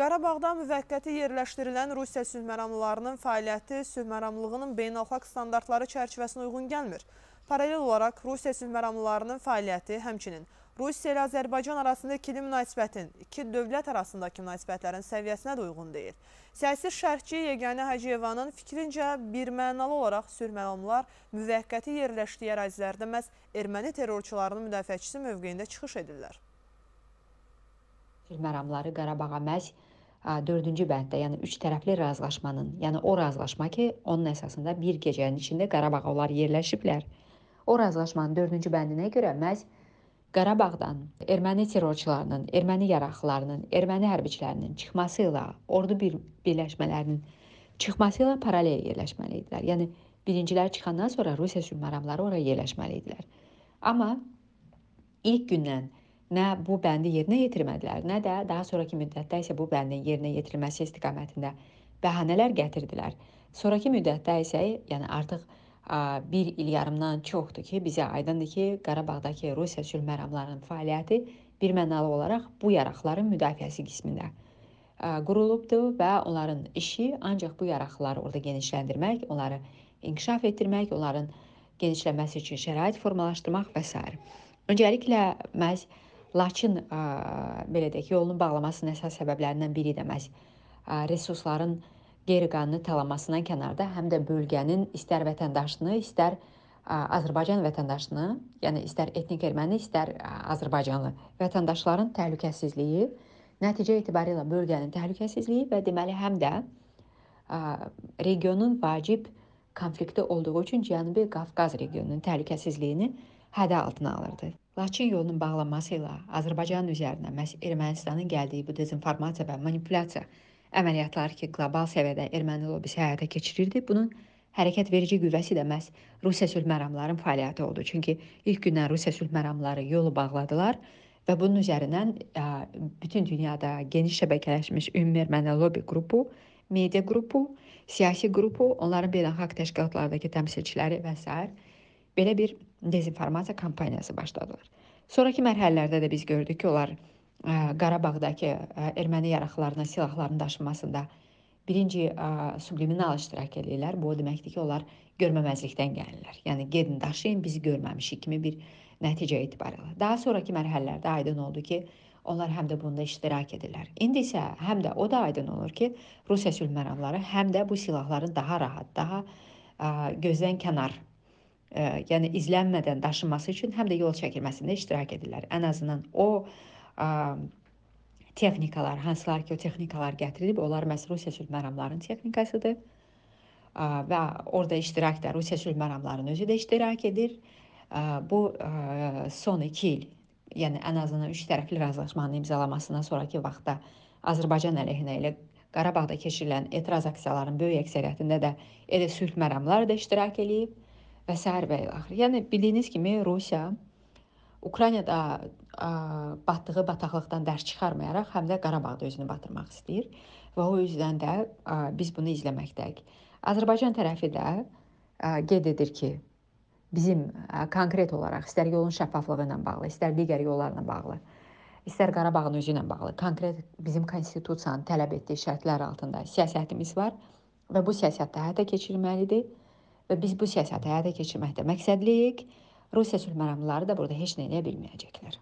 Qarabağda müvəqqəti yerləşdirilən Rusiya sülhməramlılarının fəaliyyəti sülhməramlığının beynəlxalq standartları çərçivəsinə uyğun gəlmir. Paralel olaraq Rusiya sülhməramlılarının fəaliyyəti həmçinin Rusiya ilə Azərbaycan arasında ikili münasibətin, iki dövlət arasındakı münasibətlərin səviyyəsinə də uyğun deyil. Siyasi şərhçi Yeganə Hacıyevanın fikrincə bir mənalı olaraq sülhməramlılar müvəqqəti yerləşdiyi ərazilərdə məhz erməni terrorçularının müdafiəçisi mövqeyində çıxış edirlər sülh məramları Qarabağa məhz dördüncü bənddə, yəni üç tərəfli razılaşmanın, yəni o razılaşma ki, onun əsasında bir gecənin içində Qarabağa onlar yerləşiblər. O razılaşmanın dördüncü bəndinə görə məhz Qarabağdan erməni terrorçularının, erməni yaraqlılarının, erməni hərbiçilərinin çıxması ilə ordu bir birləşmələrinin çıxması ilə paralel yerləşməli idilər. Yəni birincilər çıxandan sonra Rusiya sülh məramları oraya yerləşməli idilər. Amma ilk gündən nə bu bəndi yerinə yetirmədilər, nə də daha sonrakı müddətdə isə bu bəndin yerinə yetirilməsi istiqamətində bəhanələr gətirdilər. Sonrakı müddətdə isə, yəni artıq ə, bir il yarımdan çoxdur ki, bizə aydındır ki, Qarabağdakı Rusiya sülh məramlarının fəaliyyəti birmənalı olaraq bu yaraqların müdafiəsi qismində ə, qurulubdur və onların işi ancaq bu yaraqları orada genişləndirmək, onları inkişaf etdirmək, onların genişləməsi üçün şərait formalaşdırmaq və s. Öncəliklə məhz Lakin e, belə deyək, yolunu bağlamasının əsas səbəblərindən biri də məhz e, resursların qeyri-qanuni talamasından kənarda həm də bölgənin istər vətəndaşını, istər e, Azərbaycan vətəndaşını, yəni istər etnik erməni, istər azərbaycanlı vətəndaşların təhlükəsizliyi, nəticə itibarilə bölgənin təhlükəsizliyi və deməli həm də regionun vacib konfliktdə olduğu üçün Cənubi Qafqaz regionunun təhlükəsizliyini hədə altına alırdı. Laçın yolunun bağlanması ilə Azərbaycanın üzərinə məhz Ermənistanın gəldiyi bu dezinformasiya və manipulyasiya əməliyyatları ki, qlobal səviyyədə erməni lobisi həyata keçirirdi, bunun hərəkət verici qüvvəsi də məhz Rusiya sülh məramlarının fəaliyyəti oldu. Çünki ilk gündən Rusiya sülh məramları yolu bağladılar və bunun üzərindən e, bütün dünyada geniş şəbəkələşmiş ümumi erməni lobi qrupu media qrupu, siyasi qrupu, onların beynəlxalq təşkilatlardakı təmsilçiləri və s. belə bir dezinformasiya kampaniyası başladılar. Sonrakı mərhələlərdə də biz gördük ki, onlar ə, e, Qarabağdakı ə, e, erməni yaraqlarına silahların daşınmasında birinci ə, e, subliminal iştirak eləyirlər. Bu o deməkdir ki, onlar görməməzlikdən gəlirlər. Yəni gedin daşıyın, bizi görməmişik kimi bir nəticə etibarı. Daha sonrakı mərhələlərdə aydın oldu ki, Onlar həm də bunda iştirak edirlər. İndi isə həm də o da aydın olur ki, Rusiya sülhməramları həm də bu silahların daha rahat, daha ə, gözdən kənar, ə, yəni izlənmədən daşınması üçün həm də yol çəkilməsində iştirak edirlər. Ən azından o ə, texnikalar, hansılar ki, o texnikalar gətirilib, onlar məhz Rusiya sülhməramlarının texnikasıdır. Ə, və orada iştirak da Rusiya sülhməramlarının özü də iştirak edir. Ə, bu ə, son 2 il yəni ən azından üç tərəfli razılaşmanın imzalamasından sonrakı vaxtda Azərbaycan əleyhinə ilə Qarabağda keçirilən etiraz aksiyalarının böyük əksəriyyətində də elə sülh məramları da iştirak eləyib və səhər və axır. Yəni bildiyiniz kimi Rusiya Ukraynada ə, batdığı bataqlıqdan dərs çıxarmayaraq həm də Qarabağda özünü batırmaq istəyir və o üzdən də ə, biz bunu izləməkdəyik. Azərbaycan tərəfi də ə, qeyd edir ki, bizim konkret olaraq istər yolun şəffaflığı ilə bağlı, istər digər yollarla bağlı, istər Qarabağın özü ilə bağlı konkret bizim konstitusiyanın tələb etdiyi şərtlər altında siyasətimiz var və bu siyasətdə həyata keçirilməlidir və biz bu siyasəti həyata keçirməkdə məqsədliyik. Rusiya sülhməramlıları da burada heç nə edə bilməyəcəklər.